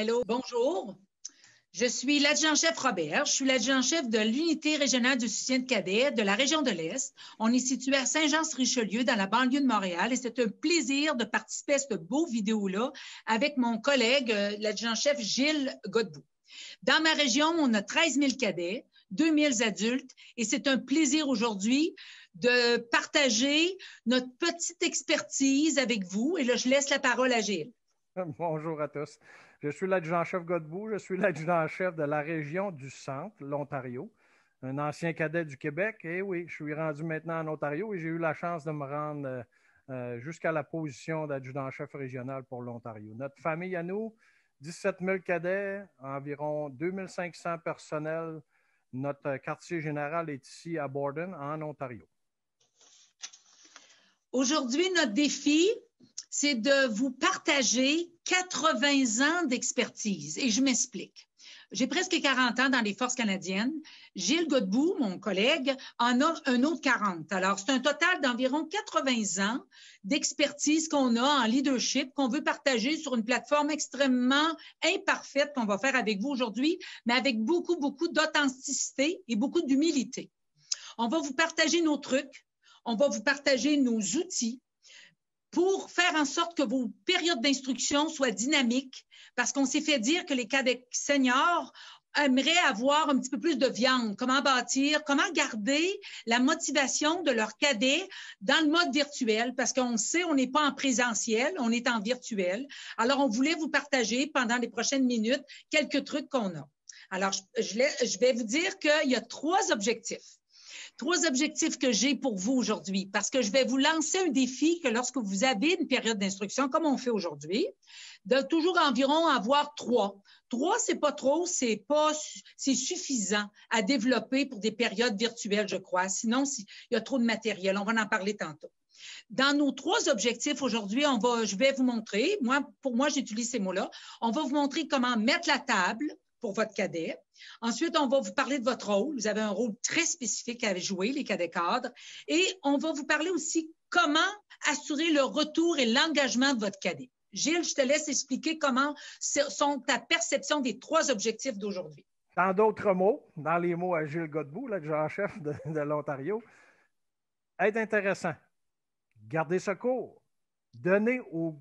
Hello, bonjour. Je suis ladjoint chef Robert. Je suis ladjoint chef de l'unité régionale du soutien de cadets de la région de l'Est. On est situé à Saint-Jean-sur-Richelieu, dans la banlieue de Montréal, et c'est un plaisir de participer à cette beau vidéo-là avec mon collègue, euh, ladjoint chef Gilles Godbout. Dans ma région, on a 13 000 cadets, 2 000 adultes, et c'est un plaisir aujourd'hui de partager notre petite expertise avec vous. Et là, je laisse la parole à Gilles. Bonjour à tous. Je suis l'adjudant-chef Godbout, je suis l'adjudant-chef de la région du centre, l'Ontario, un ancien cadet du Québec. Et oui, je suis rendu maintenant en Ontario et j'ai eu la chance de me rendre euh, euh, jusqu'à la position d'adjudant-chef régional pour l'Ontario. Notre famille à nous, 17 000 cadets, environ 2500 personnels. Notre euh, quartier général est ici à Borden, en Ontario. Aujourd'hui, notre défi, c'est de vous partager 80 ans d'expertise. Et je m'explique. J'ai presque 40 ans dans les forces canadiennes. Gilles Godbout, mon collègue, en a un autre 40. Alors, c'est un total d'environ 80 ans d'expertise qu'on a en leadership, qu'on veut partager sur une plateforme extrêmement imparfaite qu'on va faire avec vous aujourd'hui, mais avec beaucoup, beaucoup d'authenticité et beaucoup d'humilité. On va vous partager nos trucs, on va vous partager nos outils, pour faire en sorte que vos périodes d'instruction soient dynamiques, parce qu'on s'est fait dire que les cadets seniors aimeraient avoir un petit peu plus de viande, comment bâtir, comment garder la motivation de leurs cadets dans le mode virtuel, parce qu'on sait, on n'est pas en présentiel, on est en virtuel. Alors, on voulait vous partager pendant les prochaines minutes quelques trucs qu'on a. Alors, je, je vais vous dire qu'il y a trois objectifs trois objectifs que j'ai pour vous aujourd'hui, parce que je vais vous lancer un défi que lorsque vous avez une période d'instruction, comme on fait aujourd'hui, de toujours environ avoir trois. Trois, c'est pas trop, c'est pas, c'est suffisant à développer pour des périodes virtuelles, je crois. Sinon, il y a trop de matériel. On va en parler tantôt. Dans nos trois objectifs aujourd'hui, on va, je vais vous montrer, moi, pour moi, j'utilise ces mots-là, on va vous montrer comment mettre la table, pour votre cadet. Ensuite, on va vous parler de votre rôle. Vous avez un rôle très spécifique à jouer, les cadets cadres. Et on va vous parler aussi comment assurer le retour et l'engagement de votre cadet. Gilles, je te laisse expliquer comment sont ta perception des trois objectifs d'aujourd'hui. Dans d'autres mots, dans les mots à Gilles Godbout, le chef de, l'Ontario, être intéressant, garder ce cours, donner aux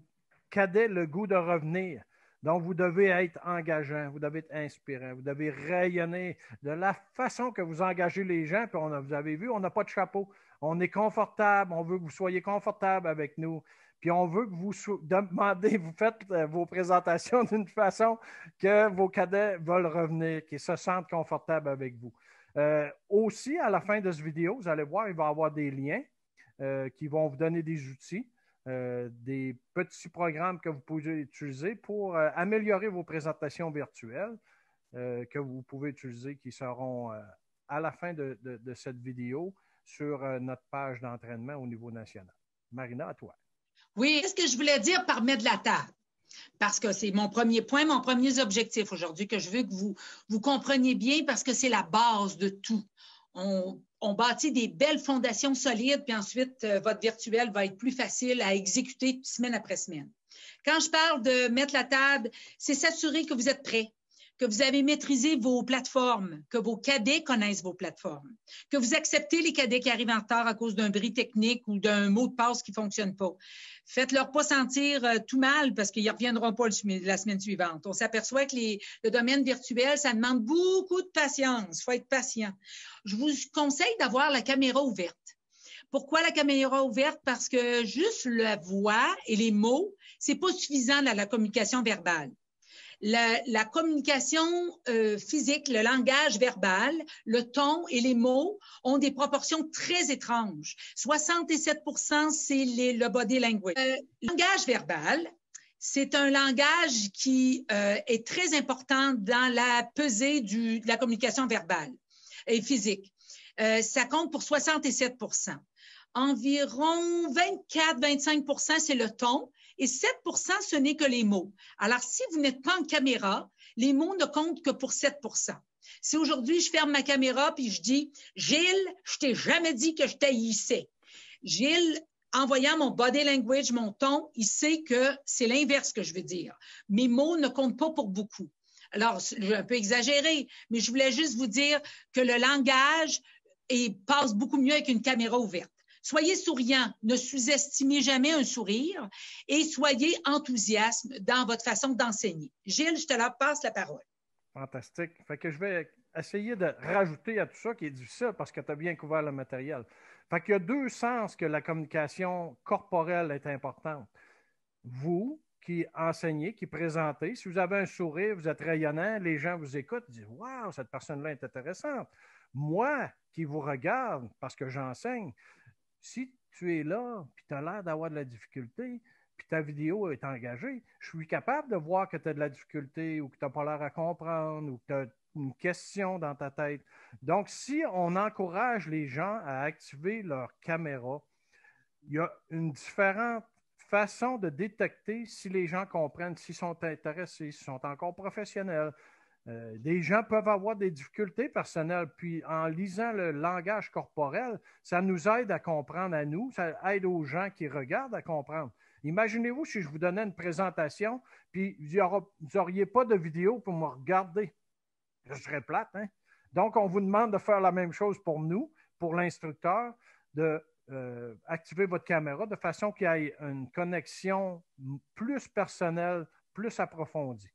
cadets le goût de revenir, donc, vous devez être engageant, vous devez être inspirant, vous devez rayonner de la façon que vous engagez les gens. Puis, vous avez vu, on n'a pas de chapeau. On est confortable, on veut que vous soyez confortable avec nous. Puis, on veut que vous demandez, vous faites euh, vos présentations d'une façon que vos cadets veulent revenir, qu'ils se sentent confortables avec vous. Euh, aussi, à la fin de cette vidéo, vous allez voir, il va y avoir des liens euh, qui vont vous donner des outils. Euh, des petits programmes que vous pouvez utiliser pour euh, améliorer vos présentations virtuelles euh, que vous pouvez utiliser qui seront à la fin de, cette vidéo sur notre page d'entraînement au niveau national. Marina, à toi. Oui, ce que je voulais dire par mettre de la table? Parce que c'est mon premier point, mon premier objectif aujourd'hui que je veux que vous, compreniez bien parce que c'est la base de tout. On, on bâtit des belles fondations solides, puis ensuite, euh, votre virtuel va être plus facile à exécuter semaine après semaine. Quand je parle de mettre la table, c'est s'assurer que vous êtes prêt, que vous avez maîtrisé vos plateformes, que vos cadets connaissent vos plateformes, que vous acceptez les cadets qui arrivent en retard à cause d'un bris technique ou d'un mot de passe qui ne fonctionne pas. Faites-leur pas sentir euh, tout mal parce qu'ils ne reviendront pas la semaine suivante. On s'aperçoit que les, le domaine virtuel, ça demande beaucoup de patience. Il faut être patient. Je vous conseille d'avoir la caméra ouverte. Pourquoi la caméra ouverte? Parce que juste la voix et les mots, c'est pas suffisant dans la communication verbale. La, communication euh, physique, le langage verbal, le ton et les mots ont des proportions très étranges. 67 c'est le body language. Euh, le langage verbal, c'est un langage qui euh, est très important dans la pesée de la communication verbale et physique. ça compte pour 67 Environ 24-25 c'est le ton et 7 ce n'est que les mots. Alors, si vous n'êtes pas en caméra, les mots ne comptent que pour 7 si aujourd'hui je ferme ma caméra puis je dis Gilles, je t'ai jamais dit que je t'haïssais. Gilles, en voyant mon body language, mon ton, il sait que c'est l'inverse que je veux dire. Mes mots ne comptent pas pour beaucoup. Alors, j'ai un peu exagéré, mais je voulais juste vous dire que le langage passe beaucoup mieux avec une caméra ouverte. Soyez souriant, ne sous-estimez jamais un sourire et soyez enthousiaste dans votre façon d'enseigner. Gilles, je te la passe la parole. Fantastique. que je vais essayer de rajouter à tout ça qui est difficile parce que tu as bien couvert le matériel. Fait qu'il y a deux sens que la communication corporelle est importante. Vous, qui enseignez, qui présentez, si vous avez un sourire, vous êtes rayonnant, les gens vous écoutent, disent Waouh, cette personne-là est intéressante. Moi, qui vous regarde parce que j'enseigne, si tu es là, puis tu as l'air d'avoir de la difficulté, puis ta vidéo est engagée, je suis capable de voir que tu as de la difficulté ou que tu n'as pas l'air à comprendre ou que tu as une question dans ta tête. Donc, si on encourage les gens à activer leur caméra, il y a une différente façon de détecter si les gens comprennent, s'ils sont intéressés, s'ils sont encore professionnels, euh, des gens peuvent avoir des difficultés personnelles, puis en lisant le langage corporel, ça nous aide à comprendre à nous, ça aide aux gens qui regardent à comprendre. Imaginez-vous si je vous donnais une présentation, puis vous n'auriez pas de vidéo pour me regarder. Je serais plate, hein? Donc, on vous demande de faire la même chose pour nous, pour l'instructeur, de euh, activer votre caméra de façon qu'il y ait une connexion plus personnelle, plus approfondie.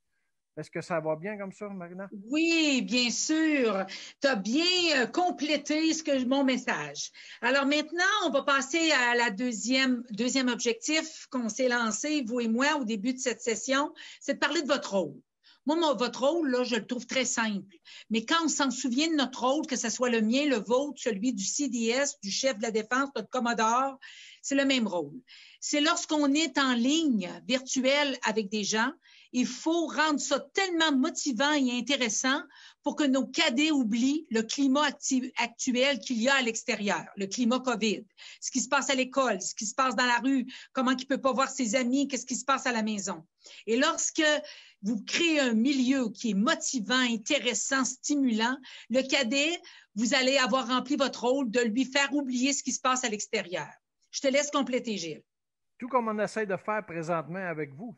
Est-ce que ça va bien comme ça, Marina? Oui, bien sûr. Tu as bien euh, complété ce que, mon message. Alors maintenant, on va passer à la deuxième, deuxième objectif qu'on s'est lancé, vous et moi, au début de cette session, c'est de parler de votre rôle. Moi, mon, votre rôle, là, je le trouve très simple. Mais quand on s'en souvient de notre rôle, que ce soit le mien, le vôtre, celui du CDS, du chef de la défense, notre commodore, c'est le même rôle. C'est lorsqu'on est en ligne virtuelle avec des gens il faut rendre ça tellement motivant et intéressant pour que nos cadets oublient le climat actuel qu'il y a à l'extérieur, le climat COVID, ce qui se passe à l'école, ce qui se passe dans la rue, comment il peut pas voir ses amis, qu'est-ce qui se passe à la maison. Et lorsque vous créez un milieu qui est motivant, intéressant, stimulant, le cadet, vous allez avoir rempli votre rôle de lui faire oublier ce qui se passe à l'extérieur. Je te laisse compléter, Gilles. Tout comme on essaie de faire présentement avec vous.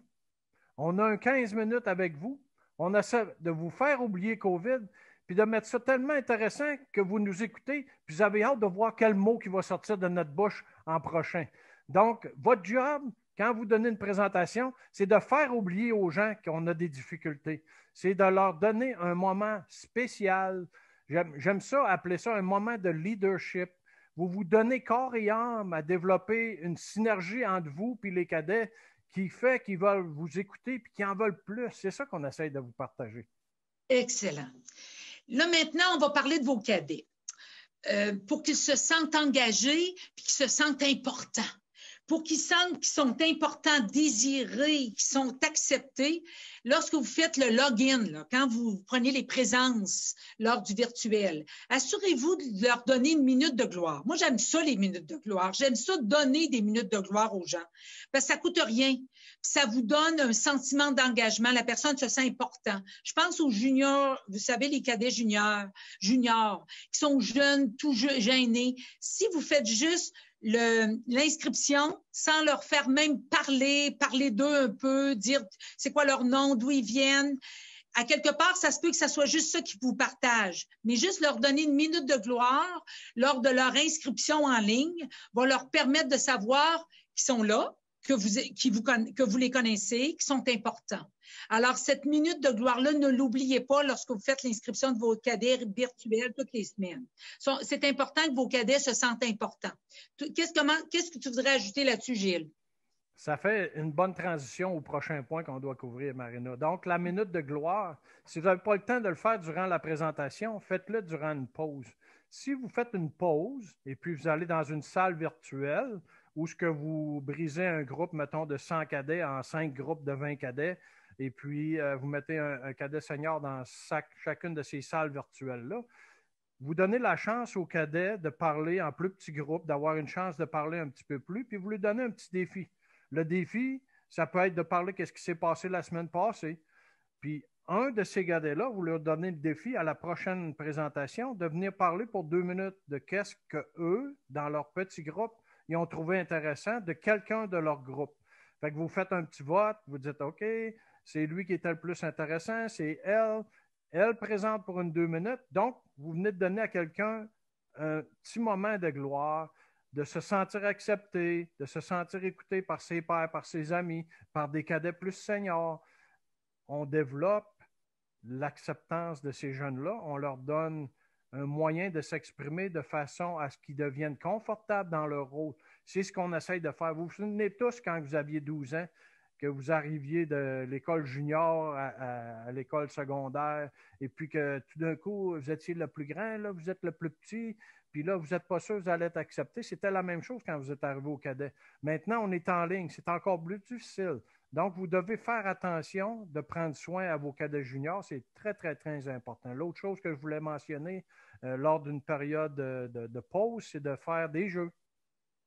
On a 15 minutes avec vous. On essaie de vous faire oublier COVID, puis de mettre ça tellement intéressant que vous nous écoutez, puis vous avez hâte de voir quel mot qui va sortir de notre bouche en prochain. Donc, votre job, quand vous donnez une présentation, c'est de faire oublier aux gens qu'on a des difficultés. C'est de leur donner un moment spécial. J'aime ça, appeler ça un moment de leadership. Vous vous donnez corps et âme à développer une synergie entre vous et les cadets qui fait qu'ils veulent vous écouter puis qu'ils en veulent plus. C'est ça qu'on essaie de vous partager. Excellent. Là, maintenant, on va parler de vos cadets. Euh, pour qu'ils se sentent engagés puis qu'ils se sentent importants pour qu'ils sentent qu'ils sont importants, désirés, qu'ils sont acceptés. Lorsque vous faites le login, quand vous prenez les présences lors du virtuel, assurez-vous de leur donner une minute de gloire. Moi, j'aime ça, les minutes de gloire. J'aime ça donner des minutes de gloire aux gens parce que ça coûte rien. Ça vous donne un sentiment d'engagement. La personne se sent important. Je pense aux juniors, vous savez, les cadets juniors, juniors, qui sont jeunes, tout gênés. Si vous faites juste l'inscription sans leur faire même parler, parler d'eux un peu, dire c'est quoi leur nom, d'où ils viennent. À quelque part, ça se peut que ça soit juste ça qui vous partagent, mais juste leur donner une minute de gloire lors de leur inscription en ligne va leur permettre de savoir qu'ils sont là, que vous, les connaissez, qui sont importants. Alors, cette minute de gloire-là, ne l'oubliez pas lorsque vous faites l'inscription de vos cadets virtuels toutes les semaines. C'est important que vos cadets se sentent importants. Qu'est-ce que tu voudrais ajouter là-dessus, Gilles? Ça fait une bonne transition au prochain point qu'on doit couvrir, Marina. Donc, la minute de gloire, si vous n'avez pas le temps de le faire durant la présentation, faites-le durant une pause. Si vous faites une pause et puis vous allez dans une salle virtuelle, ou ce que vous brisez un groupe, mettons, de 100 cadets en cinq groupes de 20 cadets, et puis euh, vous mettez un, cadet senior dans chacune de ces salles virtuelles-là. Vous donnez la chance aux cadets de parler en plus petits groupes, d'avoir une chance de parler un petit peu plus, puis vous lui donnez un petit défi. Le défi, ça peut être de parler qu'est-ce qui s'est passé la semaine passée. Puis un de ces cadets-là, vous leur donnez le défi à la prochaine présentation de venir parler pour deux minutes de qu'est-ce que eux, dans leur petit groupe, ils ont trouvé intéressant de quelqu'un de leur groupe. Fait vous faites un petit vote, vous dites OK, c'est lui qui était le plus intéressant, c'est elle. Elle présente pour une deux minutes. Donc, vous venez de donner à quelqu'un un petit moment de gloire, de se sentir accepté, de se sentir écouté par ses pairs, par ses amis, par des cadets plus seniors. On développe l'acceptance de ces jeunes-là. On leur donne un moyen de s'exprimer de façon à ce qu'ils deviennent confortables dans leur rôle. C'est ce qu'on essaye de faire. Vous vous souvenez tous quand vous aviez 12 ans, que vous arriviez de l'école junior à, l'école secondaire, et puis que tout d'un coup, vous étiez le plus grand, là, vous êtes le plus petit, puis là, vous n'êtes pas sûr que vous allez être accepté. C'était la même chose quand vous êtes arrivé au cadet. Maintenant, on est en ligne. C'est encore plus difficile. Donc, vous devez faire attention de prendre soin à vos cadets juniors. C'est très, très, très important. L'autre chose que je voulais mentionner euh, lors d'une période euh, de, de pause, c'est de faire des jeux.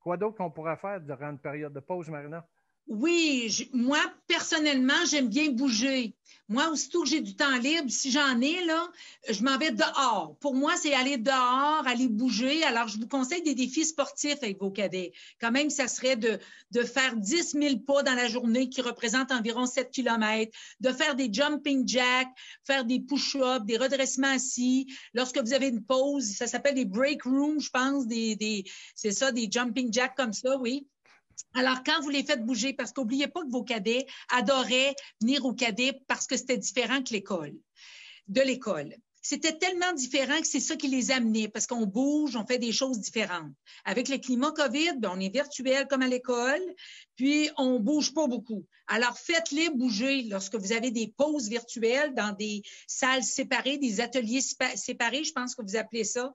Quoi d'autre qu'on pourrait faire durant une période de pause, Marina? Oui, moi, personnellement, j'aime bien bouger. Moi, aussitôt que j'ai du temps libre, si j'en ai, là, je m'en vais dehors. Pour moi, c'est aller dehors, aller bouger. Alors, je vous conseille des défis sportifs avec vos cadets. Quand même, ça serait de, faire 10 000 pas dans la journée, qui représente environ 7 km, de faire des jumping jacks, faire des push-ups, des redressements assis. Lorsque vous avez une pause, ça s'appelle des break rooms, je pense, des, des c'est ça, des jumping jacks comme ça, oui. Alors, quand vous les faites bouger, parce qu'oubliez pas que vos cadets adoraient venir au cadet parce que c'était différent que l'école, de l'école. C'était tellement différent que c'est ça qui les amenait, parce qu'on bouge, on fait des choses différentes. Avec le climat COVID, ben, on est virtuel comme à l'école, puis on bouge pas beaucoup. Alors, faites-les bouger lorsque vous avez des pauses virtuelles dans des salles séparées, des ateliers séparés, je pense que vous appelez ça.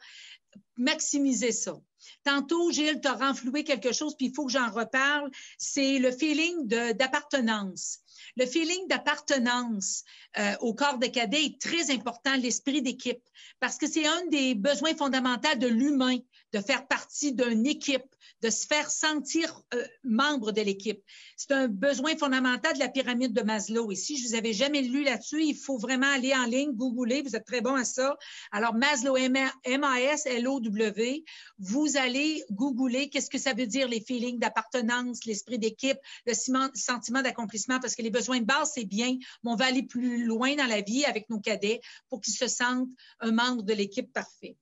Maximisez ça. Tantôt, Gilles, t'a renfloué quelque chose, puis il faut que j'en reparle. C'est le feeling d'appartenance. Le feeling d'appartenance euh, au corps de cadet est très important, l'esprit d'équipe, parce que c'est un des besoins fondamentaux de l'humain, de faire partie d'une équipe, de se faire sentir euh, membre de l'équipe. C'est un besoin fondamental de la pyramide de Maslow. Et si je vous avais jamais lu là-dessus, il faut vraiment aller en ligne, googler, vous êtes très bon à ça. Alors, Maslow, M-A-S-L-O-W, vous allez googler qu'est-ce que ça veut dire les feelings d'appartenance, l'esprit d'équipe, le sentiment d'accomplissement, parce que les besoin de base, c'est bien, mais on va aller plus loin dans la vie avec nos cadets pour qu'ils se sentent un membre de l'équipe parfait.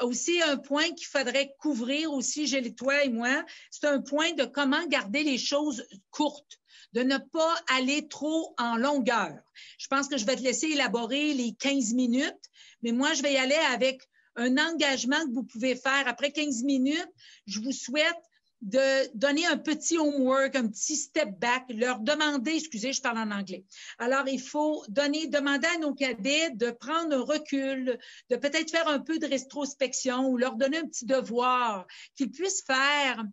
Aussi, un point qu'il faudrait couvrir aussi, les toi et moi, c'est un point de comment garder les choses courtes de ne pas aller trop en longueur. Je pense que je vais te laisser élaborer les 15 minutes, mais moi, je vais y aller avec un engagement que vous pouvez faire. Après 15 minutes, je vous souhaite de donner un petit homework, un petit step back, leur demander, excusez, je parle en anglais. Alors, il faut donner, demander à nos cadets de prendre un recul, de peut-être faire un peu de rétrospection ou leur donner un petit devoir qu'ils puissent faire,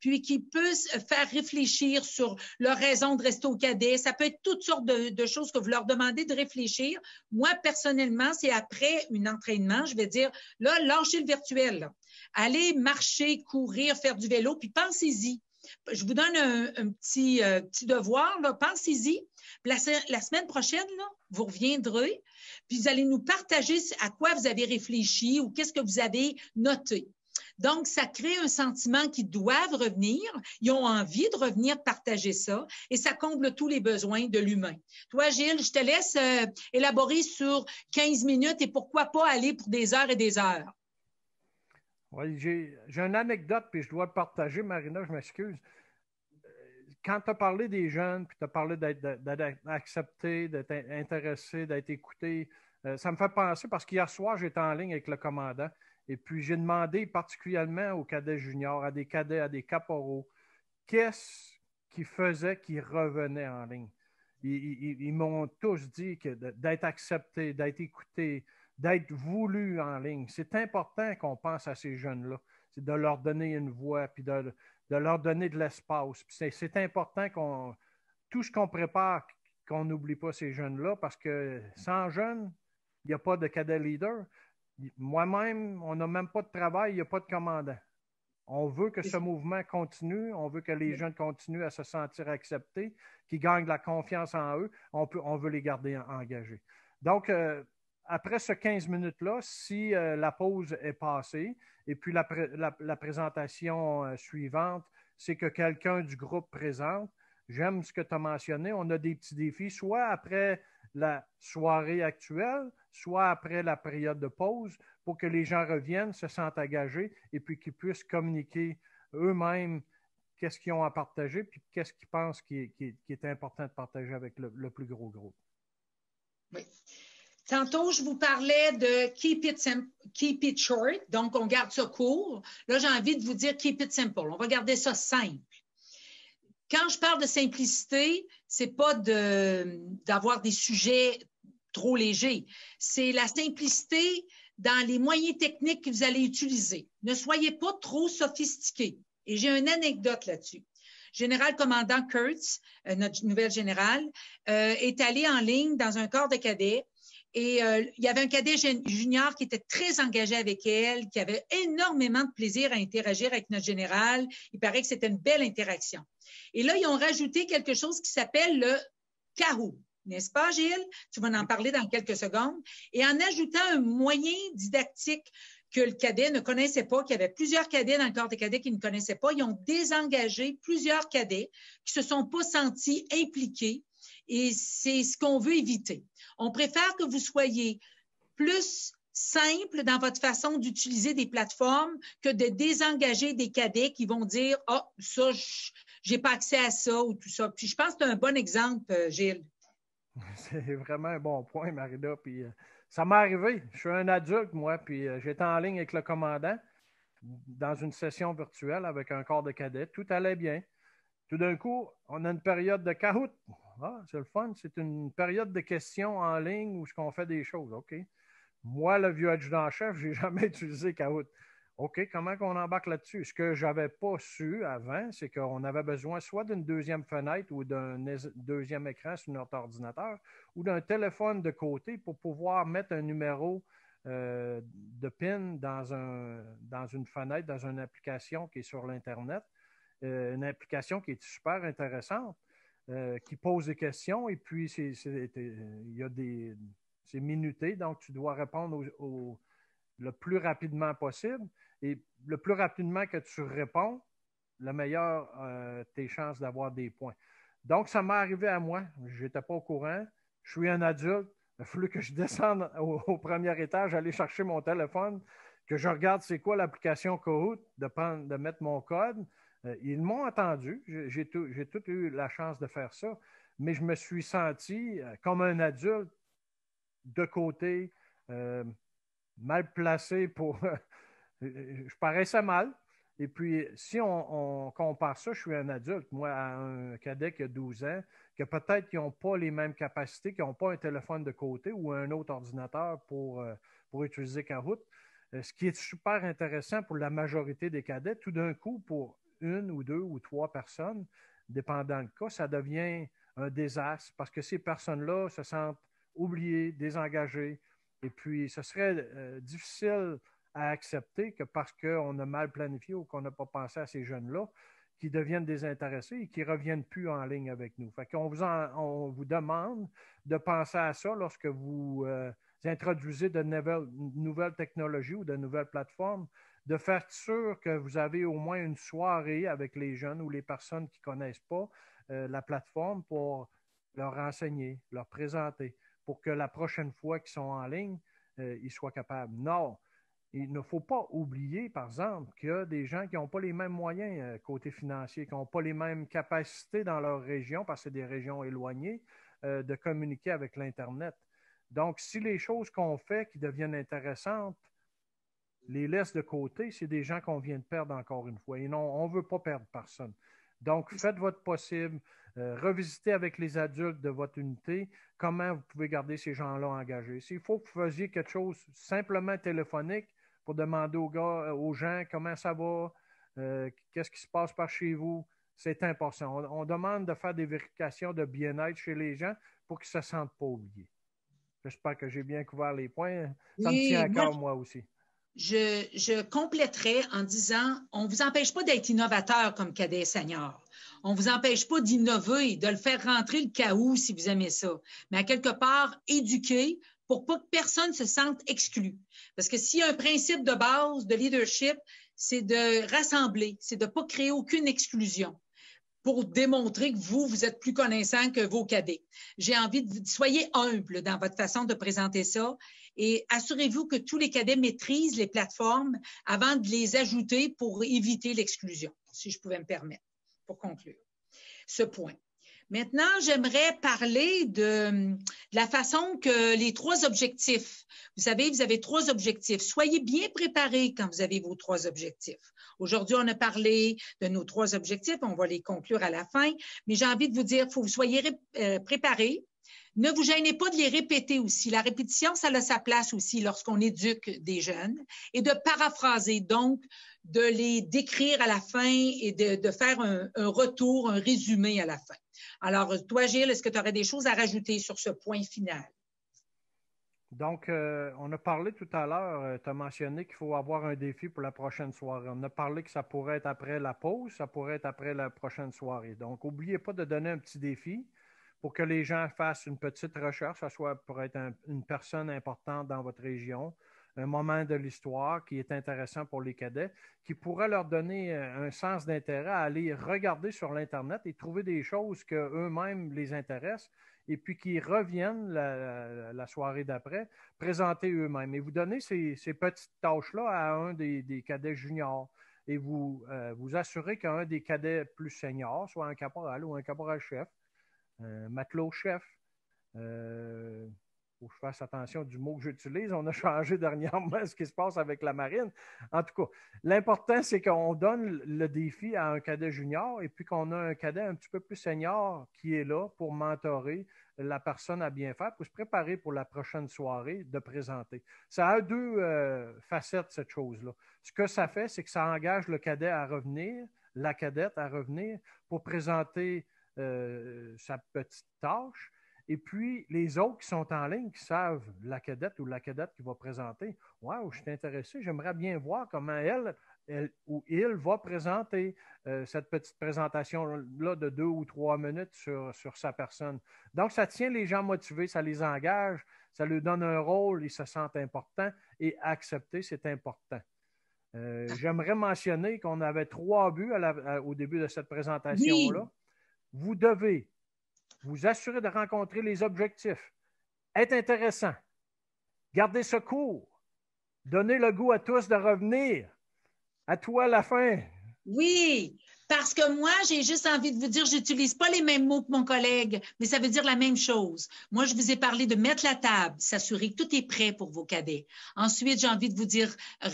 puis qu'ils puissent faire réfléchir sur leur raison de rester au cadet. Ça peut être toutes sortes de, choses que vous leur demandez de réfléchir. Moi, personnellement, c'est après une entraînement, je vais dire, là, lâchez le virtuel allez marcher, courir, faire du vélo, puis pensez-y. Je vous donne un, petit, euh, petit devoir, pensez-y. La, semaine prochaine, vous reviendrez, puis vous allez nous partager à quoi vous avez réfléchi ou qu'est-ce que vous avez noté. Donc, ça crée un sentiment qu'ils doivent revenir, ils ont envie de revenir partager ça, et ça comble tous les besoins de l'humain. Toi, Gilles, je te laisse euh, élaborer sur 15 minutes et pourquoi pas aller pour des heures et des heures j'ai une anecdote, puis je dois le partager, Marina, je m'excuse. Quand tu as parlé des jeunes, puis tu as parlé d'être accepté, d'être intéressé, d'être écouté, euh, ça me fait penser parce qu'hier soir, j'étais en ligne avec le commandant, et puis j'ai demandé particulièrement aux cadets juniors, à des cadets, à des caporaux, qu'est-ce qui faisait qu'ils revenaient en ligne. Ils, ils m'ont tous dit que d'être accepté, d'être écouté, d'être voulu en ligne. C'est important qu'on pense à ces jeunes-là. C'est de leur donner une voix, puis de, leur donner de l'espace. C'est important qu'on tout ce qu'on prépare, qu'on n'oublie pas ces jeunes-là, parce que sans jeunes, il n'y a pas de cadet leader. Moi-même, on n'a même pas de travail, il n'y a pas de commandant. On veut que ce mouvement continue, on veut que les jeunes continuent à se sentir acceptés, qu'ils gagnent de la confiance en eux, on, peut, on veut les garder engagés. Donc, euh, après ce 15 minutes-là, si euh, la pause est passée et puis la, présentation euh, suivante, c'est que quelqu'un du groupe présente, j'aime ce que tu as mentionné, on a des petits défis, soit après la soirée actuelle, soit après la période de pause, pour que les gens reviennent, se sentent engagés et puis qu'ils puissent communiquer eux-mêmes qu'est-ce qu'ils ont à partager, puis qu'est-ce qu'ils pensent qu'il est, important de partager avec le, plus gros groupe. Oui. Tantôt, je vous parlais de keep it, keep it short, donc on garde ça court. Là, j'ai envie de vous dire keep it simple. On va garder ça simple. Quand je parle de simplicité, c'est pas d'avoir des sujets trop légers. C'est la simplicité dans les moyens techniques que vous allez utiliser. Ne soyez pas trop sophistiqués. Et j'ai une anecdote là-dessus. Général commandant Kurtz, euh, notre nouvelle générale, euh, est allé en ligne dans un corps de cadets et euh, il y avait un cadet junior qui était très engagé avec elle, qui avait énormément de plaisir à interagir avec notre général. Il paraît que c'était une belle interaction. Et là, ils ont rajouté quelque chose qui s'appelle le carreau, n'est-ce pas, Gilles? Tu vas en parler dans quelques secondes. Et en ajoutant un moyen didactique que le cadet ne connaissait pas, qu'il y avait plusieurs cadets dans le corps des cadets qui ne connaissaient pas, ils ont désengagé plusieurs cadets qui se sont pas sentis impliqués et c'est ce qu'on veut éviter. On préfère que vous soyez plus simple dans votre façon d'utiliser des plateformes que de désengager des cadets qui vont dire ah oh, ça j'ai pas accès à ça ou tout ça. Puis je pense que c'est un bon exemple euh, Gilles. C'est vraiment un bon point Marida puis euh, ça m'est arrivé, je suis un adulte moi puis euh, j'étais en ligne avec le commandant dans une session virtuelle avec un corps de cadets, tout allait bien. Tout d'un coup, on a une période de Kahoot. Ah, c'est le fun. C'est une période de questions en ligne où qu'on fait des choses. OK. Moi, le vieux adjudant-chef, n'ai jamais utilisé Kahoot. OK, comment on embarque là-dessus? Ce que j'avais pas su avant, c'est qu'on avait besoin soit d'une deuxième fenêtre ou d'un deuxième écran sur notre ordinateur ou d'un téléphone de côté pour pouvoir mettre un numéro euh, de PIN dans, dans une fenêtre, dans une application qui est sur l'Internet euh, une application qui est super intéressante, euh, qui pose des questions et puis c'est, euh, il y a des, c'est minuté, donc tu dois répondre le plus rapidement possible. Et le plus rapidement que tu réponds, le meilleur tes chances d'avoir des points. Donc, ça m'est arrivé à moi. Je n'étais pas au courant. Je suis un adulte. Il a fallu que je descende au, premier étage, aller chercher mon téléphone, que je regarde c'est quoi l'application Kahoot, de mettre mon code, euh, ils m'ont entendu, j'ai tout, eu la chance de faire ça, mais je me suis senti euh, comme un adulte de côté, euh, mal placé pour. je paraissais mal. Et puis, si on, compare ça, je suis un adulte, moi, à un cadet qui a 12 ans, que peut-être qu'ils n'ont pas les mêmes capacités, qui n'ont pas un téléphone de côté ou un autre ordinateur pour, pour utiliser Kahoot. Ce qui est super intéressant pour la majorité des cadets, tout d'un coup, pour une ou deux ou trois personnes, dépendant le cas, ça devient un désastre parce que ces personnes-là se sentent oubliées, désengagées. Et puis, ce serait euh, difficile à accepter que parce qu'on a mal planifié ou qu'on n'a pas pensé à ces jeunes-là, qui deviennent désintéressés et qui ne reviennent plus en ligne avec nous. Fait qu'on vous, on vous demande de penser à ça lorsque vous euh, introduisez de nouvelles technologies ou de nouvelles plateformes de faire sûr que vous avez au moins une soirée avec les jeunes ou les personnes qui ne connaissent pas euh, la plateforme pour leur enseigner, leur présenter, pour que la prochaine fois qu'ils sont en ligne, euh, ils soient capables. Non, il ne faut pas oublier, par exemple, qu'il y a des gens qui n'ont pas les mêmes moyens euh, côté financier, qui n'ont pas les mêmes capacités dans leur région, parce que c'est des régions éloignées, de communiquer avec l'Internet. Donc, si les choses qu'on fait qui deviennent intéressantes les laisse de côté, c'est des gens qu'on vient de perdre encore une fois. Et non, on ne veut pas perdre personne. Donc, faites votre possible, euh, revisitez avec les adultes de votre unité comment vous pouvez garder ces gens-là engagés. S'il faut que vous fassiez quelque chose simplement téléphonique pour demander aux, gars, aux gens comment ça va, euh, qu'est-ce qui se passe par chez vous, c'est important. On, demande de faire des vérifications de bien-être chez les gens pour qu'ils ne se sentent pas oubliés. J'espère que j'ai bien couvert les points. Ça me tient à moi aussi je, je compléterai en disant, on ne vous empêche pas d'être innovateur comme cadet senior. On ne vous empêche pas d'innover, de le faire rentrer le chaos si vous aimez ça. Mais à quelque part, éduquer pour pas que personne se sente exclu. Parce que s'il y a un principe de base de leadership, c'est de rassembler, c'est de ne pas créer aucune exclusion pour démontrer que vous, vous êtes plus connaissant que vos cadets. J'ai envie de vous soyez humble dans votre façon de présenter ça et assurez-vous que tous les cadets maîtrisent les plateformes avant de les ajouter pour éviter l'exclusion, si je pouvais me permettre, pour conclure ce point. Maintenant, j'aimerais parler de, la façon que les trois objectifs, vous savez, vous avez trois objectifs. Soyez bien préparés quand vous avez vos trois objectifs. Aujourd'hui, on a parlé de nos trois objectifs, on va les conclure à la fin, mais j'ai envie de vous dire, il faut que vous soyez euh, préparés, ne vous gênez pas de les répéter aussi. La répétition, ça a sa place aussi lorsqu'on éduque des jeunes. Et de paraphraser, donc, de les décrire à la fin et de, faire un, retour, un résumé à la fin. Alors, toi, Gilles, est-ce que tu aurais des choses à rajouter sur ce point final? Donc, euh, on a parlé tout à l'heure, euh, tu as mentionné qu'il faut avoir un défi pour la prochaine soirée. On a parlé que ça pourrait être après la pause, ça pourrait être après la prochaine soirée. Donc, n'oubliez pas de donner un petit défi pour que les gens fassent une petite recherche, ça soit pour être une personne importante dans votre région, un moment de l'histoire qui est intéressant pour les cadets, qui pourrait leur donner euh, un sens d'intérêt à aller regarder sur l'Internet et trouver des choses que eux-mêmes les intéressent et puis qui reviennent la, soirée d'après présenter eux-mêmes. Et vous donnez ces, petites tâches-là à un des, cadets juniors et vous euh, vous assurez qu'un des cadets plus seniors, soit un caporal ou un caporal-chef, euh, matelot-chef. Il euh, faut que je fasse attention du mot que j'utilise. On a changé dernièrement ce qui se passe avec la marine. En tout cas, l'important, c'est qu'on donne le défi à un cadet junior et puis qu'on a un cadet un petit peu plus senior qui est là pour mentorer la personne à bien faire pour se préparer pour la prochaine soirée de présenter. Ça a deux euh, facettes, cette chose-là. Ce que ça fait, c'est que ça engage le cadet à revenir, la cadette à revenir pour présenter euh, sa petite tâche. Et puis, les autres qui sont en ligne, qui savent la cadette ou la cadette qui va présenter, wow, je suis intéressé, j'aimerais bien voir comment elle, elle ou il va présenter euh, cette petite présentation-là de deux ou trois minutes sur, sa personne. Donc, ça tient les gens motivés, ça les engage, ça leur donne un rôle, ils se sentent importants et accepter, c'est important. Euh, j'aimerais mentionner qu'on avait trois buts au début de cette présentation-là vous devez vous assurer de rencontrer les objectifs, être intéressant, garder ce cours, donner le goût à tous de revenir. À toi la fin. Oui, parce que moi, j'ai juste envie de vous dire, j'utilise pas les mêmes mots que mon collègue, mais ça veut dire la même chose. Moi, je vous ai parlé de mettre la table, s'assurer que tout est prêt pour vos cadets. Ensuite, j'ai envie de vous dire, euh,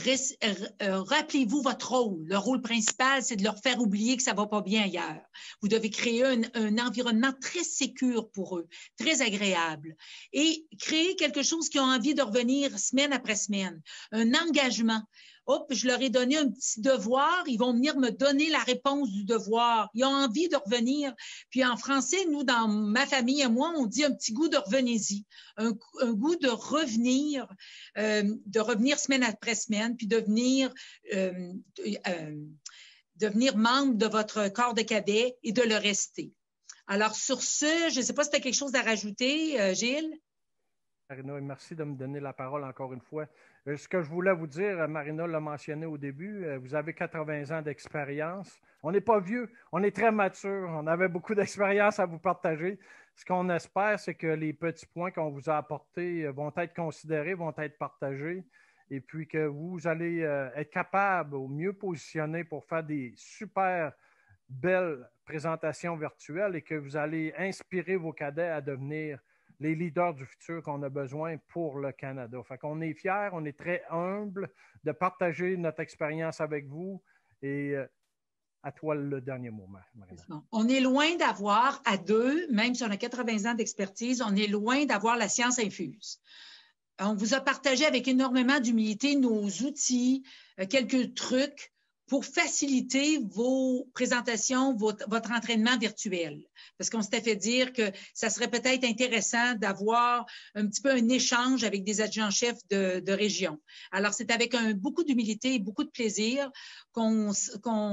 euh, rappelez-vous votre rôle. Le rôle principal, c'est de leur faire oublier que ça va pas bien ailleurs. Vous devez créer un, environnement très sécur pour eux, très agréable, et créer quelque chose qui ont envie de revenir semaine après semaine. Un engagement je leur ai donné un petit devoir, ils vont venir me donner la réponse du devoir. Ils ont envie de revenir. Puis en français, nous, dans ma famille et moi, on dit un petit goût de revenez-y, un, goût de revenir, euh, de revenir semaine après semaine, puis devenir euh, devenir euh, membre de votre corps de cadet et de le rester. Alors, sur ce, je ne sais pas si tu as quelque chose à rajouter, euh, Gilles. merci de me donner la parole encore une fois. Euh, ce que je voulais vous dire, euh, Marina l'a mentionné au début, euh, vous avez 80 ans d'expérience. On n'est pas vieux, on est très mature, on avait beaucoup d'expérience à vous partager. Ce qu'on espère, c'est que les petits points qu'on vous a apportés vont être considérés, vont être partagés, et puis que vous allez être capable au mieux positionné pour faire des super belles présentations virtuelles et que vous allez inspirer vos cadets à devenir les leaders du futur qu'on a besoin pour le Canada. Fait qu'on est fiers, on est très humble de partager notre expérience avec vous et euh, à toi le dernier moment. On est loin d'avoir à deux, même si on a 80 ans d'expertise, on est loin d'avoir la science infuse. On vous a partagé avec énormément d'humilité nos outils, euh, quelques trucs pour faciliter vos présentations, votre, votre entraînement virtuel. Parce qu'on s'était fait dire que ça serait peut-être intéressant d'avoir un petit peu un échange avec des adjoints chefs de, région. Alors, c'est avec un, beaucoup d'humilité et beaucoup de plaisir qu'on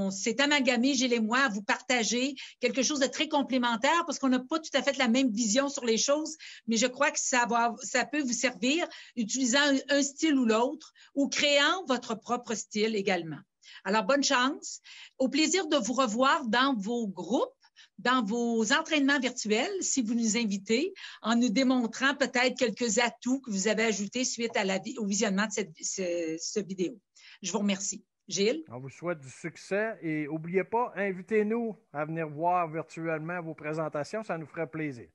s'est amalgamé, Gilles et moi, à vous partager quelque chose de très complémentaire parce qu'on n'a pas tout à fait la même vision sur les choses, mais je crois que ça, va, ça peut vous servir utilisant un style ou l'autre ou créant votre propre style également. Alors, bonne chance. Au plaisir de vous revoir dans vos groupes dans vos entraînements virtuels, si vous nous invitez, en nous démontrant peut-être quelques atouts que vous avez ajoutés suite au visionnement de cette vidéo. Je vous remercie. Gilles? On vous souhaite du succès et n'oubliez pas, invitez-nous à venir voir virtuellement vos présentations, ça nous ferait plaisir.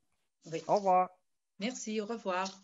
Au revoir. Merci, au revoir.